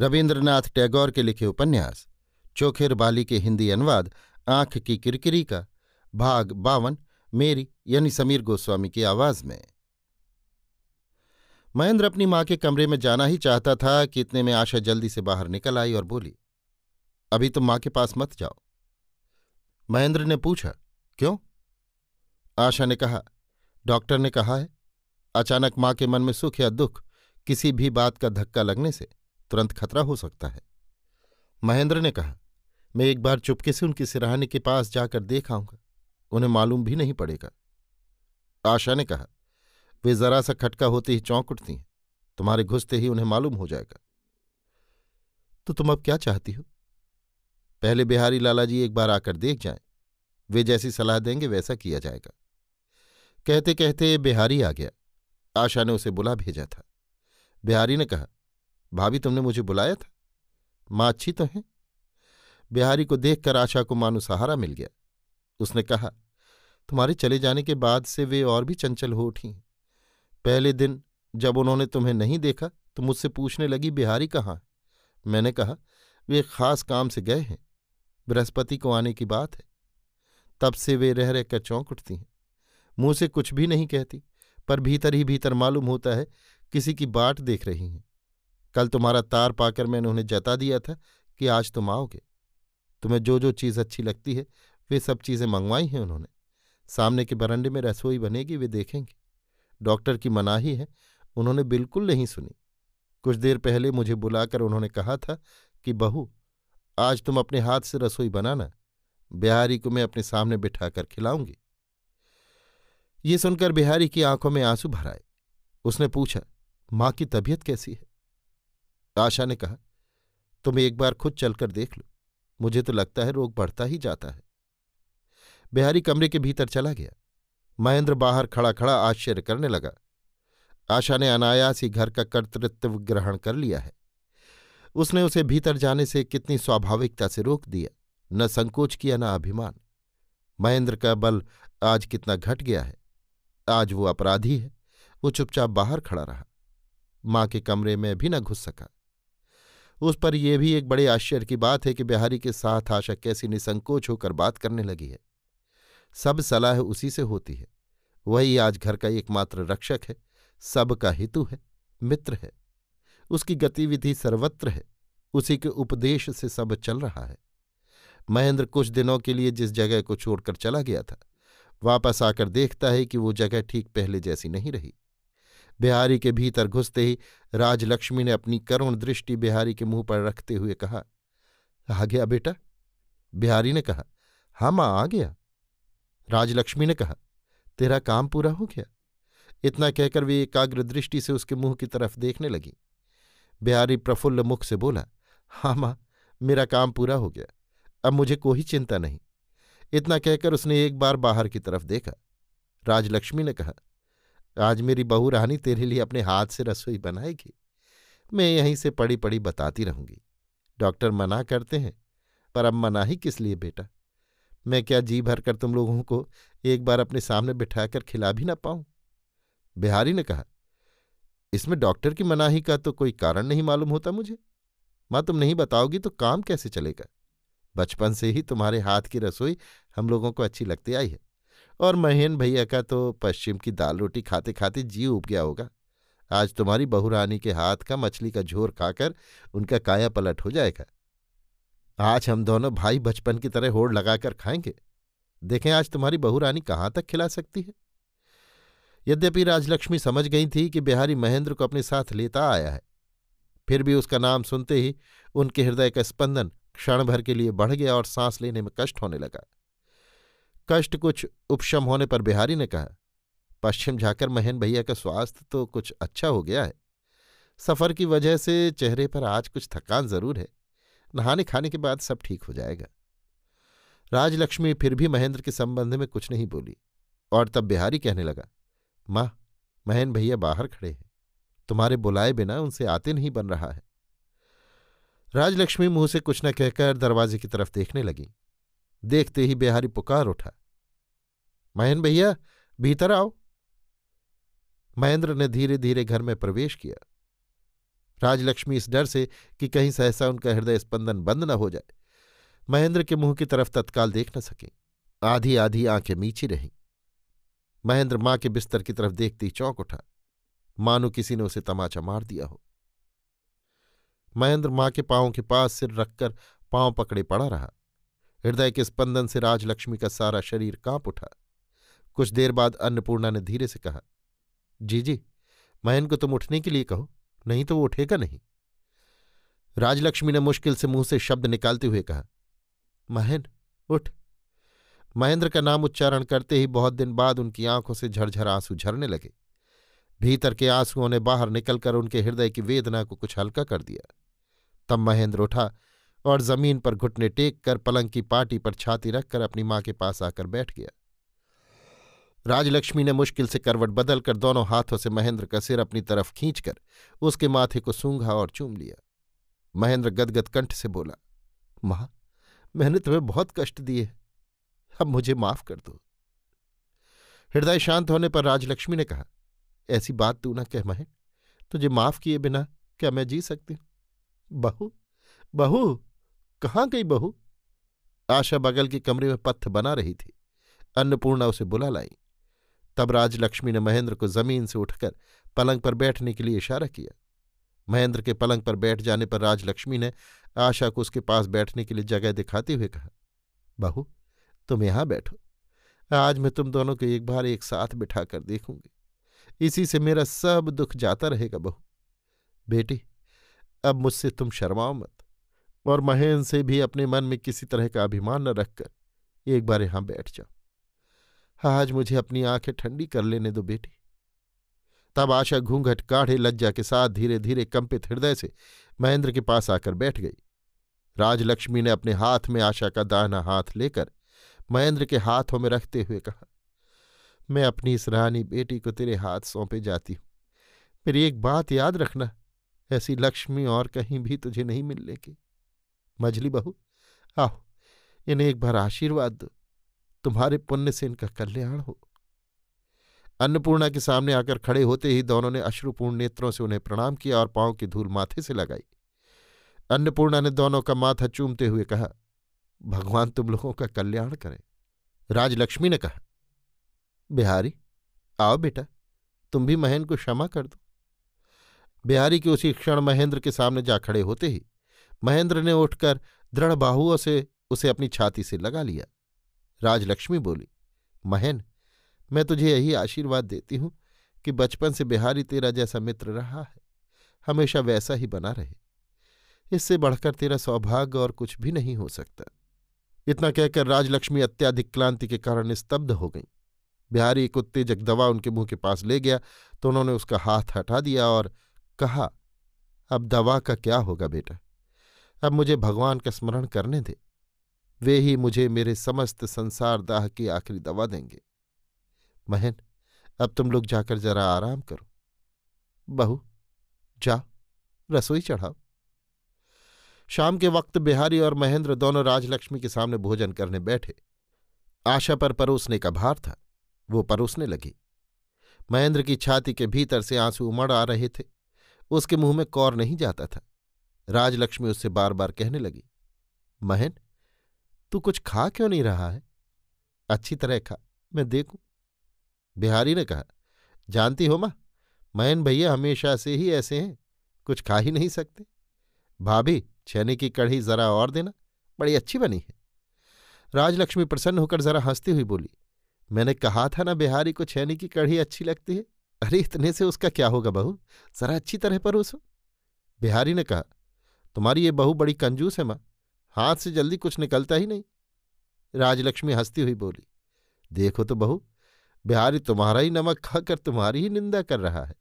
रविन्द्रनाथ टैगोर के लिखे उपन्यास चोखेर बाली के हिंदी अनुवाद आंख की किरकिरी का भाग बावन मेरी यानी समीर गोस्वामी की आवाज में महेंद्र अपनी माँ के कमरे में जाना ही चाहता था कि इतने में आशा जल्दी से बाहर निकल आई और बोली अभी तुम माँ के पास मत जाओ महेंद्र ने पूछा क्यों आशा ने कहा डॉक्टर ने कहा है अचानक माँ के मन में सुख या दुख किसी भी बात का धक्का लगने से तुरंत खतरा हो सकता है महेंद्र ने कहा मैं एक बार चुपके से उनकी सिराहाने के पास जाकर देख आऊंगा उन्हें मालूम भी नहीं पड़ेगा आशा ने कहा वे जरा सा खटका होते ही चौंक उठती हैं तुम्हारे घुसते ही उन्हें मालूम हो जाएगा तो तुम अब क्या चाहती हो पहले बिहारी लालाजी एक बार आकर देख जाए वे जैसी सलाह देंगे वैसा किया जाएगा कहते कहते बिहारी आ गया आशा ने उसे बुला भेजा था बिहारी ने कहा भाभी तुमने मुझे बुलाया था माँ अच्छी तो हैं बिहारी को देखकर आशा को मानो सहारा मिल गया उसने कहा तुम्हारे चले जाने के बाद से वे और भी चंचल हो उठी पहले दिन जब उन्होंने तुम्हें नहीं देखा तो मुझसे पूछने लगी बिहारी कहाँ मैंने कहा वे खास काम से गए हैं बृहस्पति को आने की बात है तब से वे रह रहकर चौंक उठती हैं मुंह से कुछ भी नहीं कहती पर भीतर ही भीतर मालूम होता है किसी की बाट देख रही हैं कल तुम्हारा तार पाकर मैंने उन्हें जता दिया था कि आज तुम आओगे तुम्हें जो जो चीज़ अच्छी लगती है वे सब चीज़ें मंगवाई हैं उन्होंने सामने के बरंडे में रसोई बनेगी वे देखेंगे डॉक्टर की मनाही है उन्होंने बिल्कुल नहीं सुनी कुछ देर पहले मुझे बुलाकर उन्होंने कहा था कि बहू आज तुम अपने हाथ से रसोई बनाना बिहारी को मैं अपने सामने बिठाकर खिलाऊंगी ये सुनकर बिहारी की आंखों में आंसू भर आए उसने पूछा माँ की तबीयत कैसी है आशा ने कहा तुम एक बार खुद चलकर देख लो मुझे तो लगता है रोग बढ़ता ही जाता है बिहारी कमरे के भीतर चला गया महेंद्र बाहर खड़ा खड़ा आश्चर्य करने लगा आशा ने अनायास ही घर का कर्तृत्व ग्रहण कर लिया है उसने उसे भीतर जाने से कितनी स्वाभाविकता से रोक दिया न संकोच किया न अभिमान महेंद्र का बल आज कितना घट गया है आज वो अपराधी है वो चुपचाप बाहर खड़ा रहा माँ के कमरे में भी न घुस सका उस पर यह भी एक बड़े आश्चर्य की बात है कि बिहारी के साथ आशा कैसी निसंकोच होकर बात करने लगी है सब सलाह उसी से होती है वही आज घर का एकमात्र रक्षक है सबका हितु है मित्र है उसकी गतिविधि सर्वत्र है उसी के उपदेश से सब चल रहा है महेंद्र कुछ दिनों के लिए जिस जगह को छोड़कर चला गया था वापस आकर देखता है कि वो जगह ठीक पहले जैसी नहीं रही बिहारी के भीतर घुसते ही राजलक्ष्मी ने अपनी करुण दृष्टि बिहारी के मुंह पर रखते हुए कहा आ गया बेटा बिहारी ने कहा हाँ माँ आ गया राजलक्ष्मी ने कहा तेरा काम पूरा हो गया इतना कहकर वे एकाग्र दृष्टि से उसके मुंह की तरफ देखने लगी बिहारी प्रफुल्ल मुख से बोला हाँ माँ मेरा काम पूरा हो गया अब मुझे कोई चिंता नहीं इतना कहकर उसने एक बार बाहर की तरफ देखा राजलक्ष्मी ने कहा आज मेरी बहू रानी तेरे लिए अपने हाथ से रसोई बनाएगी मैं यहीं से पड़ी पड़ी बताती रहूंगी डॉक्टर मना करते हैं पर अब मना ही किस लिए बेटा मैं क्या जी भर कर तुम लोगों को एक बार अपने सामने बिठाकर खिला भी ना पाऊं बिहारी ने कहा इसमें डॉक्टर की मनाही का तो कोई कारण नहीं मालूम होता मुझे माँ तुम नहीं बताओगी तो काम कैसे चलेगा बचपन से ही तुम्हारे हाथ की रसोई हम लोगों को अच्छी लगती आई है और महेन भैया का तो पश्चिम की दाल रोटी खाते खाते जी उब गया होगा आज तुम्हारी बहुरानी के हाथ का मछली का झोर खाकर उनका काया पलट हो जाएगा आज हम दोनों भाई बचपन की तरह होड़ लगाकर खाएंगे देखें आज तुम्हारी बहुरानी कहाँ तक खिला सकती है यद्यपि राजलक्ष्मी समझ गई थी कि बिहारी महेंद्र को अपने साथ लेता आया है फिर भी उसका नाम सुनते ही उनके हृदय का स्पंदन क्षण भर के लिए बढ़ गया और सांस लेने में कष्ट होने लगा कष्ट कुछ उपशम होने पर बिहारी ने कहा पश्चिम जाकर महेन भैया का स्वास्थ्य तो कुछ अच्छा हो गया है सफ़र की वजह से चेहरे पर आज कुछ थकान जरूर है नहाने खाने के बाद सब ठीक हो जाएगा राजलक्ष्मी फिर भी महेंद्र के संबंध में कुछ नहीं बोली और तब बिहारी कहने लगा माँ महेन भैया बाहर खड़े हैं तुम्हारे बुलाए बिना उनसे आते नहीं बन रहा है राजलक्ष्मी मुंह से कुछ न कहकर दरवाजे की तरफ देखने लगी देखते ही बिहारी पुकार उठा महेंद्र भैया भीतर आओ महेंद्र ने धीरे धीरे घर में प्रवेश किया राजलक्ष्मी इस डर से कि कहीं सहसा उनका हृदय स्पंदन बंद न हो जाए महेंद्र के मुंह की तरफ तत्काल देख न सके आधी आधी आंखें मीची रहीं महेंद्र मां के बिस्तर की तरफ देखते ही चौंक उठा मानो किसी ने उसे तमाचा मार दिया हो महेंद्र मां के पांव के पास सिर रखकर पांव पकड़े पड़ा रहा हृदय के स्पंदन से राजलक्ष्मी का सारा शरीर कांप उठा कुछ देर बाद अन्नपूर्णा ने धीरे से कहा जी जी मैं को तुम उठने के लिए कहो नहीं तो वो उठेगा नहीं राजलक्ष्मी ने मुश्किल से मुंह से शब्द निकालते हुए कहा महन उठ महेंद्र का नाम उच्चारण करते ही बहुत दिन बाद उनकी आंखों से झरझर आंसू झरने लगे भीतर के आंसुओं ने बाहर निकलकर उनके हृदय की वेदना को कुछ हल्का कर दिया तब महेंद्र उठा और जमीन पर घुटने टेक कर पलंग की पाटी पर छाती रखकर अपनी मां के पास आकर बैठ गया राजलक्ष्मी ने मुश्किल से करवट बदलकर दोनों हाथों से महेंद्र का सिर अपनी तरफ खींचकर उसके माथे को सूंघा और चूम लिया महेंद्र गदगद कंठ से बोला मां मैंने तुम्हें बहुत कष्ट दिए अब मुझे माफ कर दो हृदय शांत होने पर राजलक्ष्मी ने कहा ऐसी बात तू ना कह महें तुझे माफ किए बिना क्या मैं जी सकती हूं बहू बहू कहाँ गई बहू आशा बगल के कमरे में पत्थ बना रही थी अन्नपूर्णा उसे बुला लाई तब राजलक्ष्मी ने महेंद्र को जमीन से उठकर पलंग पर बैठने के लिए इशारा किया महेंद्र के पलंग पर बैठ जाने पर राजलक्ष्मी ने आशा को उसके पास बैठने के लिए जगह दिखाते हुए कहा बहू तुम यहां बैठो आज मैं तुम दोनों को एक बार एक साथ बिठा कर देखूंगी इसी से मेरा सब दुख जाता रहेगा बहू बेटी अब मुझसे तुम शर्माओ मत और महेंद्र से भी अपने मन में किसी तरह का अभिमान न रखकर एक बार यहां बैठ जाओ आज मुझे अपनी आंखें ठंडी कर लेने दो बेटी तब आशा घूंघट काढ़े लज्जा के साथ धीरे धीरे कंपित हृदय से महेंद्र के पास आकर बैठ गई राजलक्ष्मी ने अपने हाथ में आशा का दाहना हाथ लेकर महेंद्र के हाथों में रखते हुए कहा मैं अपनी इस रानी बेटी को तेरे हाथ सौंपे जाती हूं मेरी एक बात याद रखना ऐसी लक्ष्मी और कहीं भी तुझे नहीं मिलने की मझली बहू आओ इन्हें एक बार आशीर्वाद दो तुम्हारे पुण्य से इनका कल्याण हो अन्नपूर्णा के सामने आकर खड़े होते ही दोनों ने अश्रुपूर्ण नेत्रों से उन्हें प्रणाम किया और पांव की धूल माथे से लगाई अन्नपूर्णा ने दोनों का माथा चूमते हुए कहा भगवान तुम लोगों का कल्याण करें राजलक्ष्मी ने कहा बिहारी आओ बेटा तुम भी महेंद्र को क्षमा कर दो बिहारी के उसी क्षण महेंद्र के सामने जा खड़े होते ही महेंद्र ने उठकर दृढ़ बाहुओं से उसे अपनी छाती से लगा लिया राजलक्ष्मी बोली महन मैं तुझे यही आशीर्वाद देती हूं कि बचपन से बिहारी तेरा जैसा मित्र रहा है हमेशा वैसा ही बना रहे इससे बढ़कर तेरा सौभाग्य और कुछ भी नहीं हो सकता इतना कहकर राजलक्ष्मी अत्याधिक क्लांति के कारण स्तब्ध हो गई बिहारी कुत्ते दवा उनके मुंह के पास ले गया तो उन्होंने उसका हाथ हटा दिया और कहा अब दवा का क्या होगा बेटा अब मुझे भगवान का स्मरण करने दे वे ही मुझे मेरे समस्त संसार दाह की आखिरी दवा देंगे महन अब तुम लोग जाकर जरा आराम करो बहु जाओ रसोई चढ़ाओ शाम के वक्त बिहारी और महेंद्र दोनों राजलक्ष्मी के सामने भोजन करने बैठे आशा पर परोसने का भार था वो परोसने लगी महेंद्र की छाती के भीतर से आंसू उमड़ आ रहे थे उसके मुंह में कौर नहीं जाता था राजलक्ष्मी उससे बार बार कहने लगी महन तू कुछ खा क्यों नहीं रहा है अच्छी तरह खा मैं देखूं बिहारी ने कहा जानती हो मां मैन भैया हमेशा से ही ऐसे हैं कुछ खा ही नहीं सकते भाभी छेने की कढ़ी जरा और देना बड़ी अच्छी बनी है राजलक्ष्मी प्रसन्न होकर जरा हंसती हुई बोली मैंने कहा था ना बिहारी को छैनी की कढ़ी अच्छी लगती है अरे इतने से उसका क्या होगा बहू जरा अच्छी तरह परोसो बिहारी ने कहा तुम्हारी ये बहू बड़ी कंजूस है माँ हाथ से जल्दी कुछ निकलता ही नहीं राजलक्ष्मी हंसती हुई बोली देखो तो बहू बिहारी तुम्हारा ही नमक खाकर तुम्हारी ही निंदा कर रहा है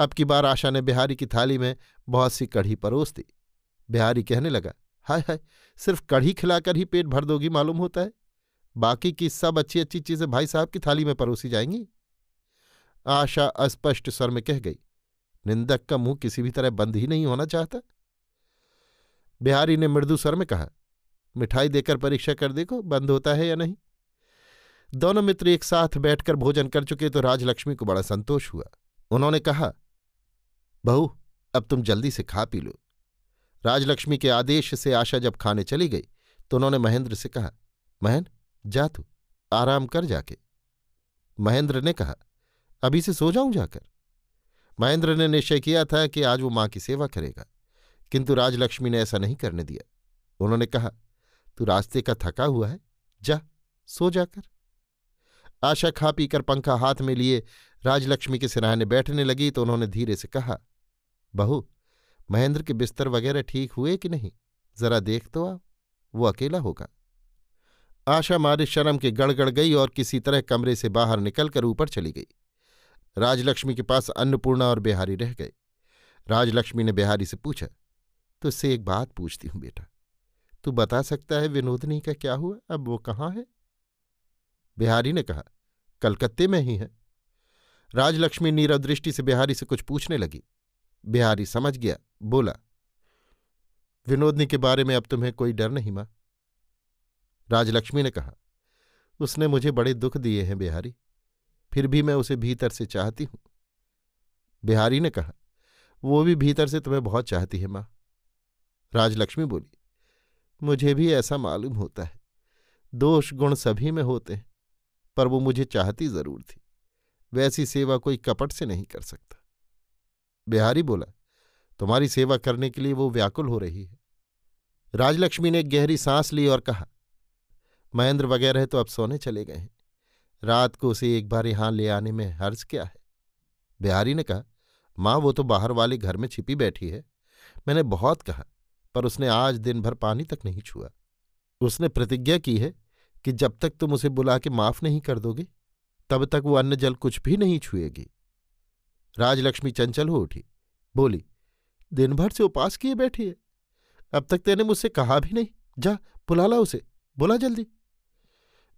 अब की बार आशा ने बिहारी की थाली में बहुत सी कढ़ी परोस दी बिहारी कहने लगा हाय हाय सिर्फ कढ़ी खिलाकर ही पेट भर दोगी मालूम होता है बाकी की सब अच्छी अच्छी चीज़ें भाई साहब की थाली में परोसी जाएंगी आशा अस्पष्ट स्वर में कह गई निंदक का मुंह किसी भी तरह बंद ही नहीं होना चाहता बिहारी ने मृदु स्वर में कहा मिठाई देकर परीक्षा कर देखो बंद होता है या नहीं दोनों मित्र एक साथ बैठकर भोजन कर चुके तो राजलक्ष्मी को बड़ा संतोष हुआ उन्होंने कहा बहू अब तुम जल्दी से खा पी लो राजलक्ष्मी के आदेश से आशा जब खाने चली गई तो उन्होंने महेंद्र से कहा महन जा तू आराम कर जाके महेंद्र ने कहा अभी से सो जाऊं जाकर महेंद्र ने निश्चय किया था कि आज वो माँ की सेवा करेगा किंतु राजलक्ष्मी ने ऐसा नहीं करने दिया उन्होंने कहा तू रास्ते का थका हुआ है जा सो जाकर आशा खा पीकर पंखा हाथ में लिए राजलक्ष्मी के सिराहने बैठने लगी तो उन्होंने धीरे से कहा बहू महेंद्र के बिस्तर वगैरह ठीक हुए कि नहीं जरा देख तो आओ वो अकेला होगा आशा मारे शर्म के गड़गड़ गई और किसी तरह कमरे से बाहर निकलकर ऊपर चली गई राजलक्ष्मी के पास अन्नपूर्णा और बिहारी रह गए राजलक्ष्मी ने बिहारी से पूछा तुझसे तो एक बात पूछती हूं बेटा तू बता सकता है विनोदनी का क्या हुआ अब वो कहाँ है बिहारी ने कहा कलकत्ते में ही है राजलक्ष्मी नीरव दृष्टि से बिहारी से कुछ पूछने लगी बिहारी समझ गया बोला विनोदनी के बारे में अब तुम्हें कोई डर नहीं मां राजलक्ष्मी ने कहा उसने मुझे बड़े दुख दिए हैं बिहारी फिर भी मैं उसे भीतर से चाहती हूं बिहारी ने कहा वो भी भीतर से तुम्हें बहुत चाहती है मां राजलक्ष्मी बोली मुझे भी ऐसा मालूम होता है दोष गुण सभी में होते हैं पर वो मुझे चाहती जरूर थी वैसी सेवा कोई कपट से नहीं कर सकता बिहारी बोला तुम्हारी सेवा करने के लिए वो व्याकुल हो रही है राजलक्ष्मी ने गहरी सांस ली और कहा महेंद्र वगैरह तो अब सोने चले गए हैं रात को उसे एक बार यहां ले आने में हर्ज क्या है बिहारी ने कहा मां वो तो बाहर वाले घर में छिपी बैठी है मैंने बहुत कहा पर उसने आज दिन भर पानी तक नहीं छुआ उसने प्रतिज्ञा की है कि जब तक तुम उसे बुला के माफ नहीं कर दोगे तब तक वो अन्न जल कुछ भी नहीं छुएगी राजलक्ष्मी चंचल हो उठी बोली दिन भर से उपास किए बैठी है अब तक तेने मुझसे कहा भी नहीं जा बुला ला उसे बुला जल्दी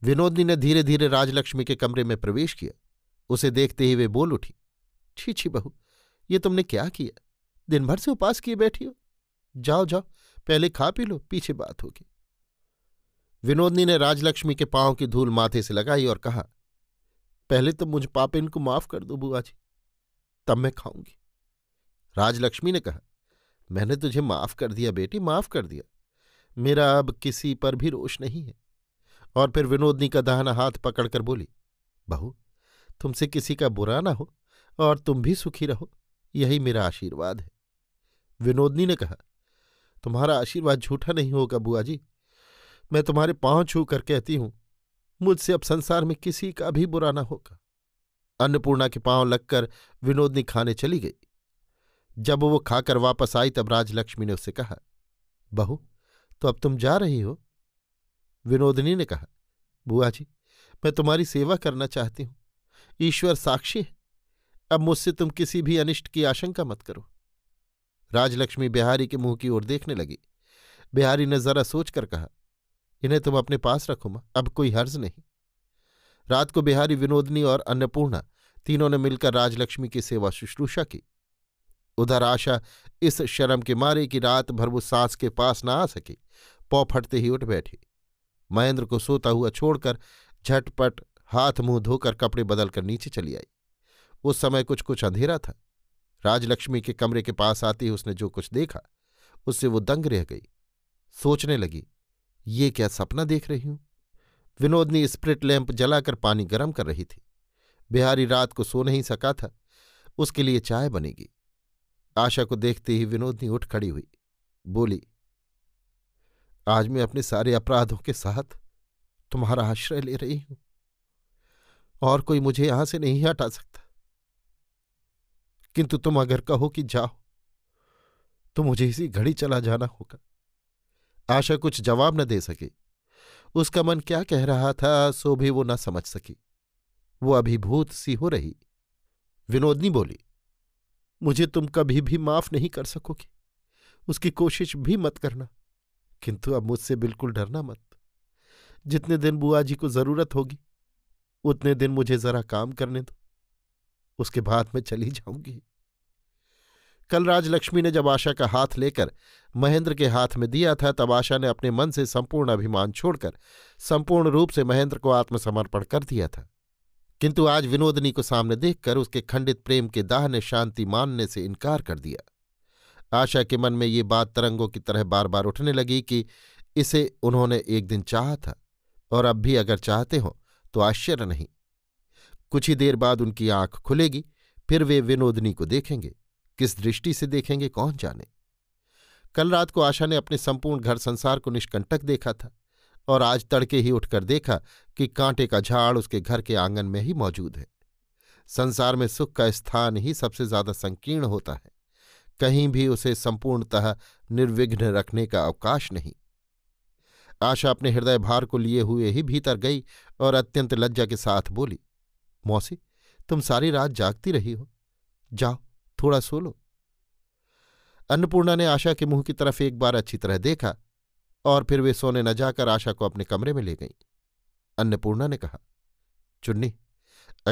विनोदनी ने धीरे धीरे राजलक्ष्मी के कमरे में प्रवेश किया उसे देखते ही वे बोल उठी छी छी बहू ये तुमने क्या किया दिन भर से उपास किए बैठी हो जाओ जाओ पहले खा पी लो पीछे बात होगी विनोदनी ने राजलक्ष्मी के पांव की धूल माथे से लगाई और कहा पहले तो मुझ पापे इनको माफ कर दो बुआ जी तब मैं खाऊंगी राजलक्ष्मी ने कहा मैंने तुझे माफ कर दिया बेटी माफ कर दिया मेरा अब किसी पर भी रोष नहीं है और फिर विनोदनी का दाहना हाथ पकड़कर बोली बहू तुमसे किसी का बुरा ना हो और तुम भी सुखी रहो यही मेरा आशीर्वाद है विनोदनी ने कहा तुम्हारा आशीर्वाद झूठा नहीं होगा बुआ जी मैं तुम्हारे पांव छू कर कहती हूं मुझसे अब संसार में किसी का भी बुरा ना होगा अन्नपूर्णा के पांव लगकर विनोदनी खाने चली गई जब वो खाकर वापस आई तब राजलक्ष्मी ने उसे कहा बहू तो अब तुम जा रही हो विनोदनी ने कहा बुआ जी मैं तुम्हारी सेवा करना चाहती हूं ईश्वर साक्षी है अब मुझसे तुम किसी भी अनिष्ट की आशंका मत करो राजलक्ष्मी बिहारी के मुंह की ओर देखने लगी बिहारी ने जरा सोचकर कहा इन्हें तुम अपने पास रखो मां अब कोई हर्ज नहीं रात को बिहारी विनोदनी और अन्नपूर्णा तीनों ने मिलकर राजलक्ष्मी की सेवा शुश्रूषा की उधर आशा इस शर्म के मारे कि रात भर वो सास के पास ना आ सकी पौ फटते ही उठ बैठी महेंद्र को सोता हुआ छोड़कर झटपट हाथ मुंह धोकर कपड़े बदलकर नीचे चली आई उस समय कुछ कुछ अंधेरा था राजलक्ष्मी के कमरे के पास आती उसने जो कुछ देखा उससे वो दंग रह गई सोचने लगी ये क्या सपना देख रही हूं विनोदनी स्प्रिट लैंप जलाकर पानी गर्म कर रही थी बिहारी रात को सो नहीं सका था उसके लिए चाय बनेगी आशा को देखते ही विनोदनी उठ खड़ी हुई बोली आज मैं अपने सारे अपराधों के साथ तुम्हारा आश्रय ले रही हूं और कोई मुझे यहां से नहीं हटा सकता किंतु तुम अगर कहो कि जाओ तो मुझे इसी घड़ी चला जाना होगा आशा कुछ जवाब न दे सकी उसका मन क्या कह रहा था सो भी वो न समझ सकी वो अभिभूत सी हो रही विनोदनी बोली मुझे तुम कभी भी माफ नहीं कर सकोगे उसकी कोशिश भी मत करना किंतु अब मुझसे बिल्कुल डरना मत जितने दिन बुआ जी को जरूरत होगी उतने दिन मुझे जरा काम करने दो उसके बाद मैं चली जाऊंगी कल राजलक्ष्मी ने जब आशा का हाथ लेकर महेंद्र के हाथ में दिया था तब आशा ने अपने मन से संपूर्ण अभिमान छोड़कर संपूर्ण रूप से महेंद्र को आत्मसमर्पण कर दिया था किंतु आज विनोदनी को सामने देखकर उसके खंडित प्रेम के दाह ने शांति मानने से इनकार कर दिया आशा के मन में ये बात तरंगों की तरह बार बार उठने लगी कि इसे उन्होंने एक दिन चाहा था और अब भी अगर चाहते हो तो आश्चर्य नहीं कुछ ही देर बाद उनकी आंख खुलेगी फिर वे विनोदनी को देखेंगे किस दृष्टि से देखेंगे कौन जाने कल रात को आशा ने अपने संपूर्ण घर संसार को निष्कंटक देखा था और आज तड़के ही उठकर देखा कि कांटे का झाड़ उसके घर के आंगन में ही मौजूद है संसार में सुख का स्थान ही सबसे ज्यादा संकीर्ण होता है कहीं भी उसे संपूर्णतः निर्विघ्न रखने का अवकाश नहीं आशा अपने हृदय भार को लिए हुए ही भीतर गई और अत्यंत लज्जा के साथ बोली मौसी तुम सारी रात जागती रही हो जाओ थोड़ा सो लो अन्नपूर्णा ने आशा के मुंह की तरफ एक बार अच्छी तरह देखा और फिर वे सोने न जाकर आशा को अपने कमरे में ले गईं अन्नपूर्णा ने कहा चुन्नी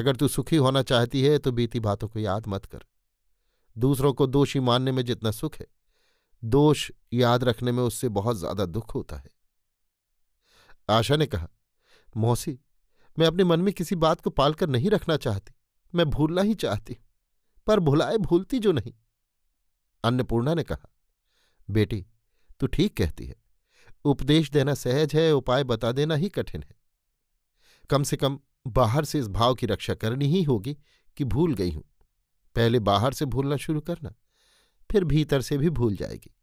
अगर तू सुखी होना चाहती है तो बीती बातों को याद मत कर दूसरों को दोषी मानने में जितना सुख है दोष याद रखने में उससे बहुत ज्यादा दुख होता है आशा ने कहा मौसी मैं अपने मन में किसी बात को पालकर नहीं रखना चाहती मैं भूलना ही चाहती पर भुलाए भूलती जो नहीं अन्नपूर्णा ने कहा बेटी तू ठीक कहती है उपदेश देना सहज है उपाय बता देना ही कठिन है कम से कम बाहर से इस भाव की रक्षा करनी ही होगी कि भूल गई हूं पहले बाहर से भूलना शुरू करना फिर भीतर से भी भूल जाएगी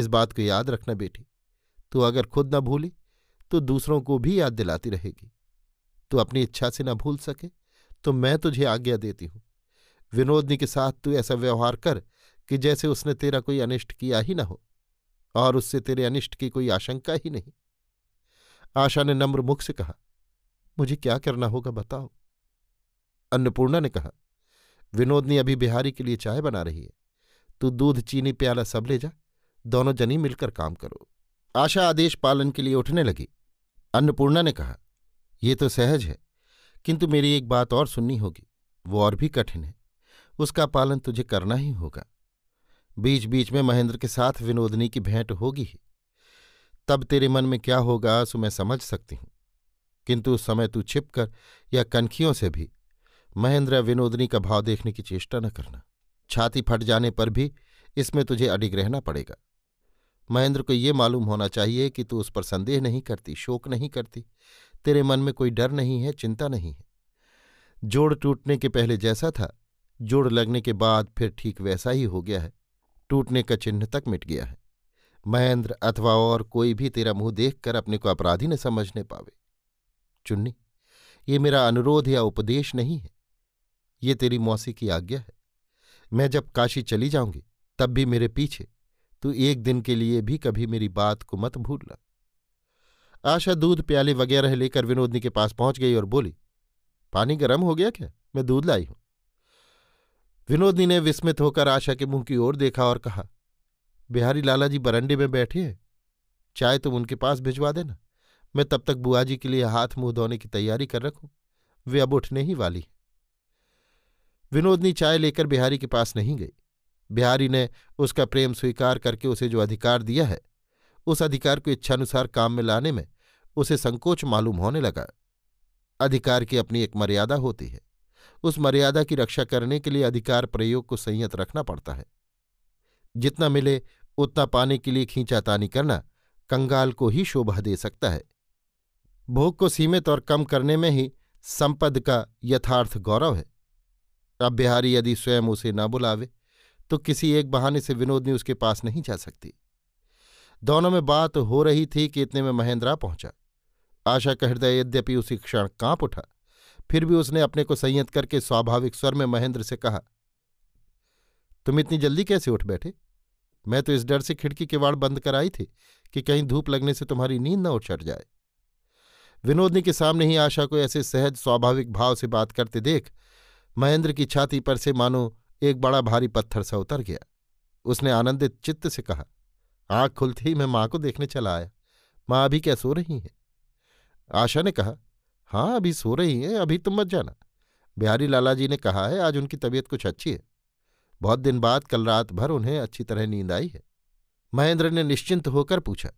इस बात को याद रखना बेटी तू अगर खुद न भूली तो दूसरों को भी याद दिलाती रहेगी तू अपनी इच्छा से न भूल सके तो मैं तुझे आज्ञा देती हूं विनोदनी के साथ तू ऐसा व्यवहार कर कि जैसे उसने तेरा कोई अनिष्ट किया ही न हो और उससे तेरे अनिष्ट की कोई आशंका ही नहीं आशा ने नम्र मुख से कहा मुझे क्या करना होगा बताओ अन्नपूर्णा ने कहा विनोदनी अभी बिहारी के लिए चाय बना रही है तू दूध चीनी प्याला सब ले जा दोनों जनी मिलकर काम करो आशा आदेश पालन के लिए उठने लगी अन्नपूर्णा ने कहा ये तो सहज है किंतु मेरी एक बात और सुननी होगी वो और भी कठिन है उसका पालन तुझे करना ही होगा बीच बीच में महेंद्र के साथ विनोदनी की भेंट होगी ही तब तेरे मन में क्या होगा सो मैं समझ सकती हूँ किंतु उस समय तू छिपकर या कनखियों से भी महेंद्र विनोदनी का भाव देखने की चेष्टा न करना छाती फट जाने पर भी इसमें तुझे अडिग रहना पड़ेगा महेंद्र को ये मालूम होना चाहिए कि तू उस पर संदेह नहीं करती शोक नहीं करती तेरे मन में कोई डर नहीं है चिंता नहीं है जोड़ टूटने के पहले जैसा था जोड़ लगने के बाद फिर ठीक वैसा ही हो गया है टूटने का चिन्ह तक मिट गया है महेंद्र अथवा और कोई भी तेरा मुंह देखकर अपने को अपराधी न समझने पावे चुन्नी ये मेरा अनुरोध या उपदेश नहीं है ये तेरी मौसी की आज्ञा है मैं जब काशी चली जाऊंगी तब भी मेरे पीछे तू एक दिन के लिए भी कभी मेरी बात को मत भूलना आशा दूध प्याले वगैरह लेकर विनोदनी के पास पहुंच गई और बोली पानी गर्म हो गया क्या मैं दूध लाई हूं विनोदनी ने विस्मित होकर आशा के मुंह की ओर देखा और कहा बिहारी लाला जी बरंडे में बैठे हैं चाय तुम उनके पास भिजवा देना मैं तब तक बुआ जी के लिए हाथ मुंह धोने की तैयारी कर रखूं वे अब उठने ही वाली हैं विनोदनी चाय लेकर बिहारी के पास नहीं गई बिहारी ने उसका प्रेम स्वीकार करके उसे जो अधिकार दिया है उस अधिकार को इच्छानुसार काम में लाने में उसे संकोच मालूम होने लगा अधिकार की अपनी एक मर्यादा होती है उस मर्यादा की रक्षा करने के लिए अधिकार प्रयोग को संयत रखना पड़ता है जितना मिले उतना पाने के लिए खींचातानी करना कंगाल को ही शोभा दे सकता है भोग को सीमित और कम करने में ही संपद का यथार्थ गौरव है अब बिहारी यदि स्वयं उसे न बुलावे तो किसी एक बहाने से विनोदनी उसके पास नहीं जा सकती दोनों में बात हो रही थी कि इतने में महेंद्रा पहुंचा आशा का हृदय यद्यपि उसी क्षण कांप उठा फिर भी उसने अपने को संयत करके स्वाभाविक स्वर में महेंद्र से कहा तुम इतनी जल्दी कैसे उठ बैठे मैं तो इस डर से खिड़की वाड़ बंद कर आई थी कि कहीं धूप लगने से तुम्हारी नींद न उछट जाए विनोदनी के सामने ही आशा को ऐसे सहज स्वाभाविक भाव से बात करते देख महेंद्र की छाती पर से मानो एक बड़ा भारी पत्थर सा उतर गया उसने आनंदित चित्त से कहा आंख खुलते ही मैं माँ को देखने चला आया माँ अभी क्या सो रही हैं आशा ने कहा हाँ अभी सो रही हैं अभी तुम मत जाना बिहारी लाला जी ने कहा है आज उनकी तबीयत कुछ अच्छी है बहुत दिन बाद कल रात भर उन्हें अच्छी तरह नींद आई है महेंद्र ने निश्चिंत होकर पूछा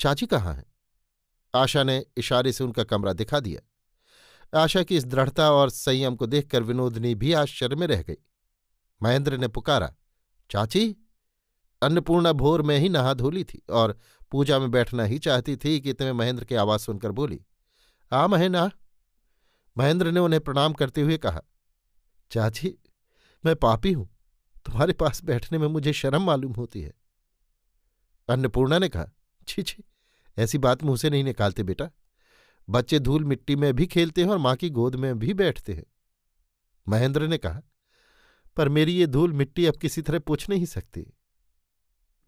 चाची कहाँ हैं आशा ने इशारे से उनका कमरा दिखा दिया आशा की इस दृढ़ता और संयम को देखकर विनोदनी भी आश्चर्य में रह गई महेंद्र ने पुकारा चाची अन्नपूर्णा भोर में ही नहा धोली थी और पूजा में बैठना ही चाहती थी कि इतने महेंद्र की आवाज़ सुनकर बोली आ महेंद्र आ महेंद्र ने उन्हें प्रणाम करते हुए कहा चाची मैं पापी हूं तुम्हारे पास बैठने में मुझे शर्म मालूम होती है अन्नपूर्णा ने कहा छी छी ऐसी बात मुंह से नहीं निकालते बेटा बच्चे धूल मिट्टी में भी खेलते हैं और माँ की गोद में भी बैठते हैं महेंद्र ने कहा पर मेरी ये धूल मिट्टी अब किसी तरह पूछ नहीं सकती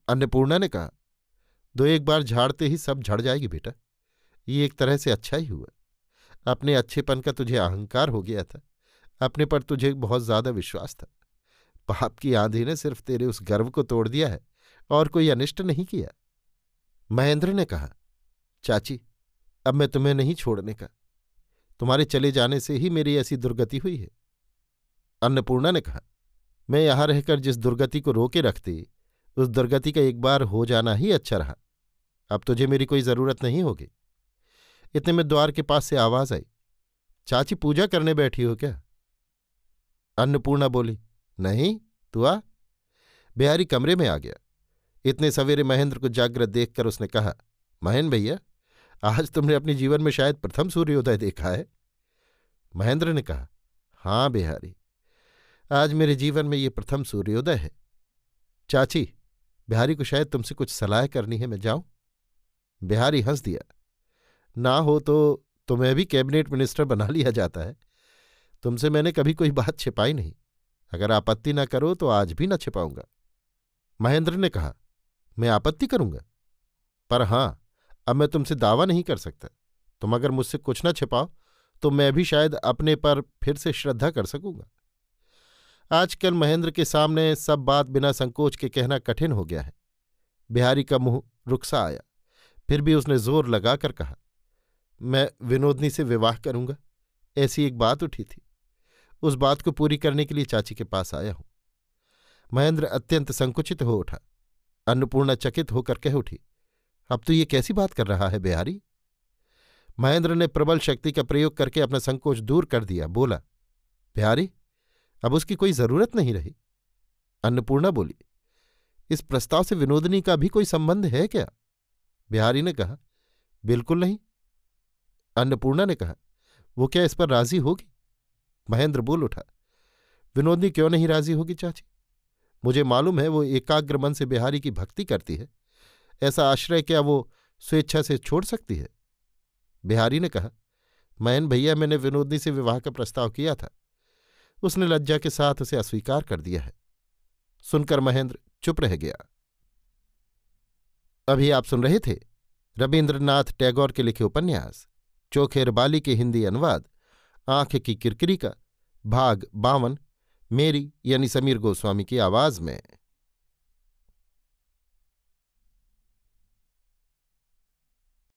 अन्नपूर्णा ने कहा दो एक बार झाड़ते ही सब झड़ जाएगी बेटा ये एक तरह से अच्छा ही हुआ अपने अच्छेपन का तुझे अहंकार हो गया था अपने पर तुझे बहुत ज्यादा विश्वास था पाप की आंधी ने सिर्फ तेरे उस गर्व को तोड़ दिया है और कोई अनिष्ट नहीं किया महेंद्र ने कहा चाची अब मैं तुम्हें नहीं छोड़ने का तुम्हारे चले जाने से ही मेरी ऐसी दुर्गति हुई है अन्नपूर्णा ने कहा मैं यहां रहकर जिस दुर्गति को रोके रखती तो उस दुर्गति का एक बार हो जाना ही अच्छा रहा अब तुझे मेरी कोई जरूरत नहीं होगी इतने में द्वार के पास से आवाज आई चाची पूजा करने बैठी हो क्या अन्नपूर्णा बोली नहीं तू आ बिहारी कमरे में आ गया इतने सवेरे महेंद्र को जागृत देखकर उसने कहा महेंद्र भैया आज तुमने अपने जीवन में शायद प्रथम सूर्योदय देखा है महेंद्र ने कहा हां बिहारी आज मेरे जीवन में ये प्रथम सूर्योदय है चाची बिहारी को शायद तुमसे कुछ सलाह करनी है मैं जाऊं बिहारी हंस दिया ना हो तो तुम्हें भी कैबिनेट मिनिस्टर बना लिया जाता है तुमसे मैंने कभी कोई बात छिपाई नहीं अगर आपत्ति ना करो तो आज भी न छिपाऊंगा महेंद्र ने कहा मैं आपत्ति करूंगा पर हां अब मैं तुमसे दावा नहीं कर सकता तुम अगर मुझसे कुछ न छिपाओ तो मैं भी शायद अपने पर फिर से श्रद्धा कर सकूंगा आजकल महेंद्र के सामने सब बात बिना संकोच के कहना कठिन हो गया है बिहारी का मुंह रुखसा आया फिर भी उसने जोर लगाकर कहा मैं विनोदनी से विवाह करूंगा ऐसी एक बात उठी थी उस बात को पूरी करने के लिए चाची के पास आया हूं महेंद्र अत्यंत संकुचित हो उठा अन्नपूर्णा चकित होकर कह उठी अब तो ये कैसी बात कर रहा है बिहारी महेंद्र ने प्रबल शक्ति का प्रयोग करके अपना संकोच दूर कर दिया बोला बिहारी अब उसकी कोई जरूरत नहीं रही अन्नपूर्णा बोली इस प्रस्ताव से विनोदनी का भी कोई संबंध है क्या बिहारी ने कहा बिल्कुल नहीं अन्नपूर्णा ने कहा वो क्या इस पर राजी होगी महेंद्र बोल उठा विनोदनी क्यों नहीं राजी होगी चाची मुझे मालूम है वो एकाग्र मन से बिहारी की भक्ति करती है ऐसा आश्रय क्या वो स्वेच्छा से छोड़ सकती है बिहारी ने कहा मयन भैया मैंने विनोदनी से विवाह का प्रस्ताव किया था उसने लज्जा के साथ उसे अस्वीकार कर दिया है सुनकर महेंद्र चुप रह गया अभी आप सुन रहे थे रविन्द्रनाथ टैगोर के लिखे उपन्यास चोखेर बाली के हिंदी अनुवाद आंख की किरकिरी का भाग बावन मेरी यानी समीर गोस्वामी की आवाज में